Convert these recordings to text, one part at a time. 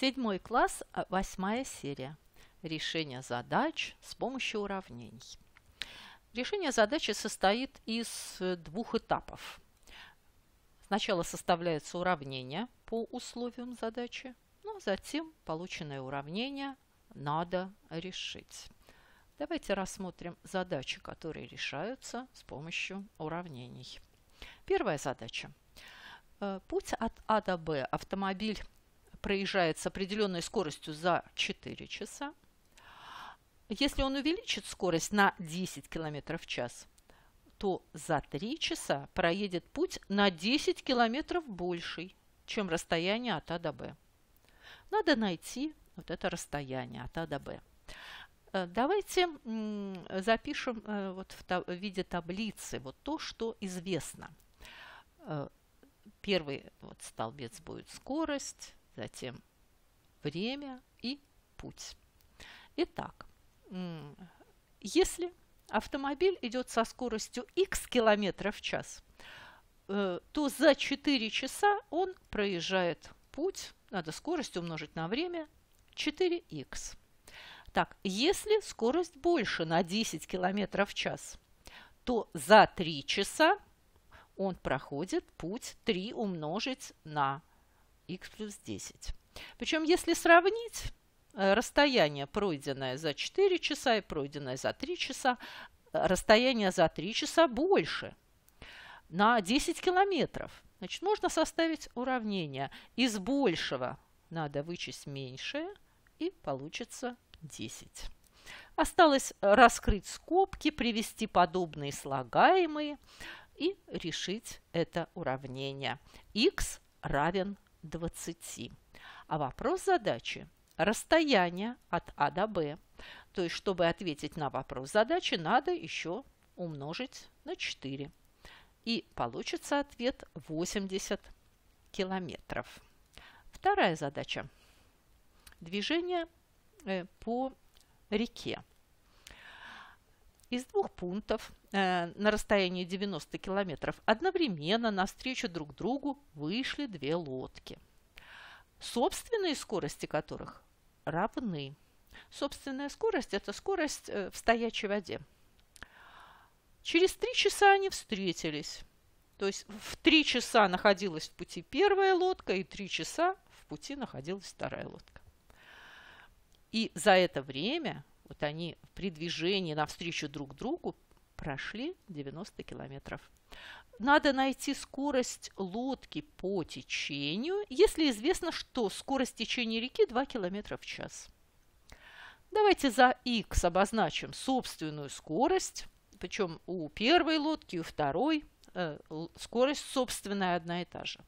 Седьмой класс, а, восьмая серия. Решение задач с помощью уравнений. Решение задачи состоит из э, двух этапов. Сначала составляется уравнение по условиям задачи, но ну, а затем полученное уравнение надо решить. Давайте рассмотрим задачи, которые решаются с помощью уравнений. Первая задача. Э, путь от А до Б автомобиль проезжает с определенной скоростью за 4 часа. Если он увеличит скорость на 10 км в час, то за 3 часа проедет путь на 10 км больше, чем расстояние от А до Б. Надо найти вот это расстояние от А до Б. Э, давайте запишем э, вот в виде таблицы вот то, что известно. Э, первый вот столбец будет скорость, затем время и путь. Итак, если автомобиль идет со скоростью x километров в час, э, то за 4 часа он проезжает путь, надо скорость умножить на время, 4х. Так, если скорость больше на 10 км в час, то за 3 часа он проходит путь 3 умножить на x плюс 10. Причем, если сравнить э, расстояние, пройденное за 4 часа и пройденное за 3 часа, э, расстояние за 3 часа больше на 10 километров. Значит, можно составить уравнение. Из большего надо вычесть меньшее, и получится 10. Осталось раскрыть скобки, привести подобные слагаемые и решить это уравнение. x равен 20. А вопрос задачи – расстояние от А до Б. То есть, чтобы ответить на вопрос задачи, надо еще умножить на 4. И получится ответ 80 километров. Вторая задача. Движение э, по реке. Из двух пунктов Э, на расстоянии 90 километров, одновременно навстречу друг другу вышли две лодки, собственные скорости которых равны. Собственная скорость – это скорость э, в стоячей воде. Через три часа они встретились. То есть в три часа находилась в пути первая лодка, и три часа в пути находилась вторая лодка. И за это время вот они при движении навстречу друг другу Прошли 90 километров. Надо найти скорость лодки по течению, если известно, что скорость течения реки 2 км в час. Давайте за x обозначим собственную скорость, причем у первой лодки, у второй э, скорость собственная одна и та же.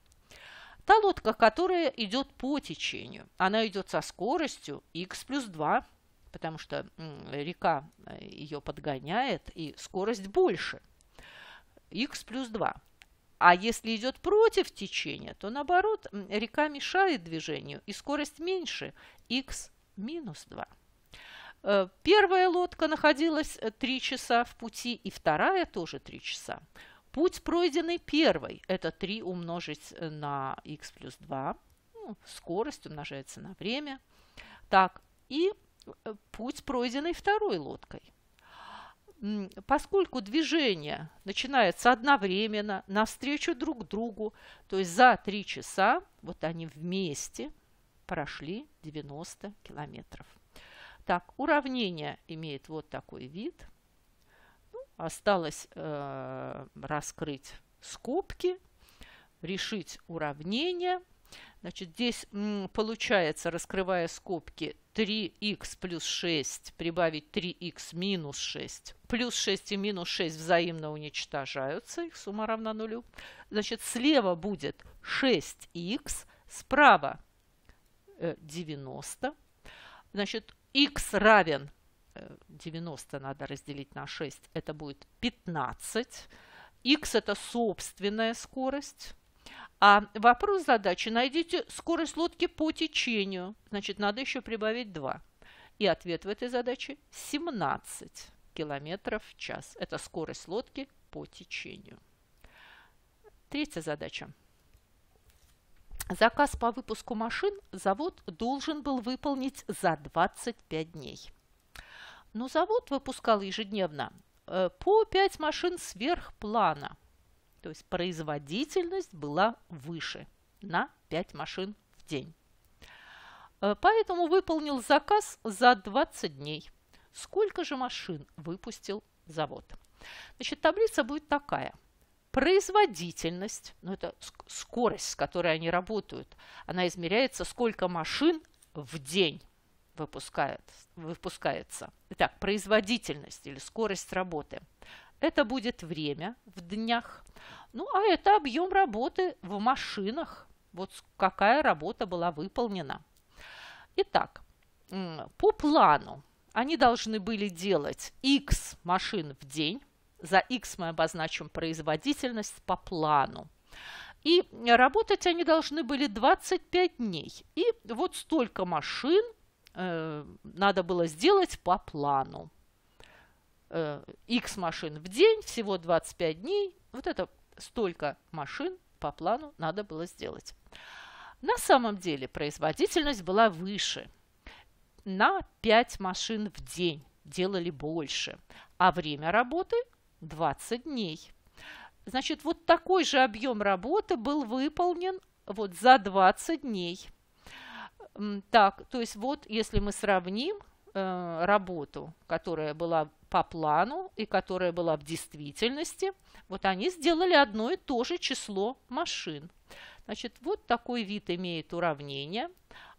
Та лодка, которая идет по течению, она идет со скоростью x плюс 2 потому что река э, ее подгоняет, и скорость больше. Х плюс 2. А если идет против течения, то наоборот, река мешает движению, и скорость меньше, Х минус 2. Э, первая лодка находилась 3 э, часа в пути, и вторая тоже 3 часа. Путь, пройденный первой, это 3 умножить на х плюс 2. Ну, скорость умножается на время. Так, и Э, путь, пройденный второй лодкой. Поскольку движение начинается одновременно, навстречу друг другу, то есть за три часа, вот они вместе прошли 90 километров. Так, уравнение имеет вот такой вид. Ну, осталось э, раскрыть скобки, решить уравнение – Значит, здесь получается, раскрывая скобки, 3х плюс 6 прибавить 3х минус 6. Плюс 6 и минус 6 взаимно уничтожаются, их сумма равна нулю. Значит, слева будет 6х, справа 90. Э, Значит, х равен 90 э, надо разделить на 6, это будет 15. х это собственная скорость. А вопрос задачи «Найдите скорость лодки по течению». Значит, надо еще прибавить 2. И ответ в этой задаче 17 километров в час. Это скорость лодки по течению. Третья задача. Заказ по выпуску машин завод должен был выполнить за 25 дней. Но завод выпускал ежедневно э, по 5 машин сверх плана – то есть производительность была выше на 5 машин в день. Э, поэтому выполнил заказ за 20 дней. Сколько же машин выпустил завод? Значит, таблица будет такая. Производительность, ну это скорость, с которой они работают, она измеряется, сколько машин в день выпускает, выпускается. Итак, производительность или скорость работы – это будет время в днях. Ну, а это объем работы в машинах. Вот какая работа была выполнена. Итак, по плану они должны были делать x машин в день. За x мы обозначим производительность по плану. И работать они должны были 25 дней. И вот столько машин э, надо было сделать по плану э, X машин в день, всего 25 дней. Вот это столько машин по плану надо было сделать. На самом деле производительность была выше. На 5 машин в день делали больше, а время работы 20 дней. Значит, вот такой же объем работы был выполнен вот за 20 дней. Так, то есть вот если мы сравним э, работу, которая была по плану и которая была в действительности, вот они сделали одно и то же число машин. Значит, вот такой вид имеет уравнение.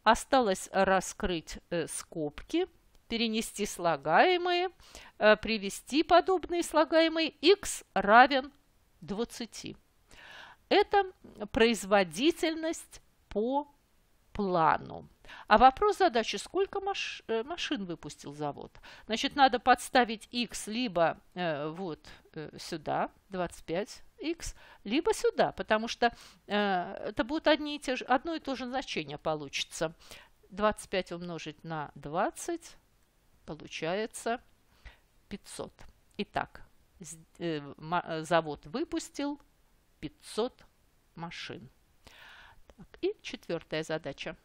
Осталось раскрыть э, скобки, перенести слагаемые, э, привести подобные слагаемые. x равен 20. Это производительность по плану. А вопрос задачи, сколько маш, э, машин выпустил завод? Значит, надо подставить x либо э, вот э, сюда, 25, x, либо сюда, потому что э, это будут одни и те же, одно и то же значение получится. 25 умножить на 20 получается 500. Итак, э, э, завод выпустил 500 машин. Так, и четвертая задача.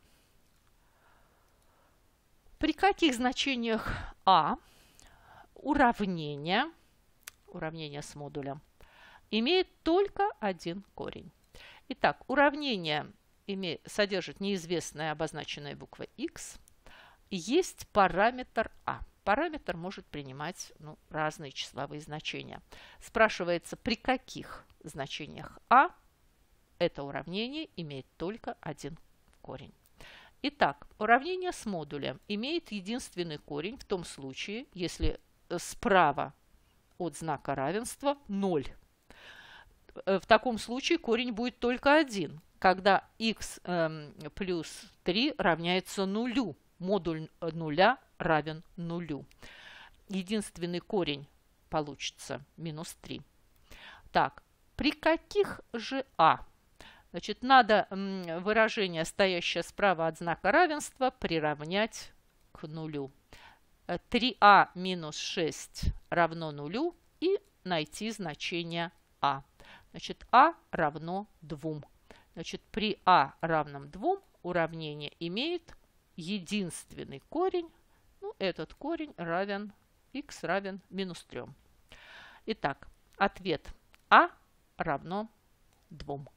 При каких значениях А уравнение, уравнение с модулем имеет только один корень? Итак, уравнение име, содержит неизвестное обозначенное буквой x. Есть параметр А. Параметр может принимать ну, разные числовые значения. Спрашивается, при каких значениях А это уравнение имеет только один корень. Итак, уравнение с модулем имеет единственный корень в том случае, если э, справа от знака равенства 0. Э, в таком случае корень будет только один, когда x эм, плюс 3 равняется нулю. Модуль э, нуля равен нулю. Единственный корень получится минус 3. Так, при каких же а Значит, надо выражение, стоящее справа от знака равенства, приравнять к нулю. 3а э, минус 6 равно нулю и найти значение а. Значит, а равно 2. Значит, при а равном 2 уравнение имеет единственный корень. Ну, этот корень равен x равен минус 3. Итак, ответ а равно 2.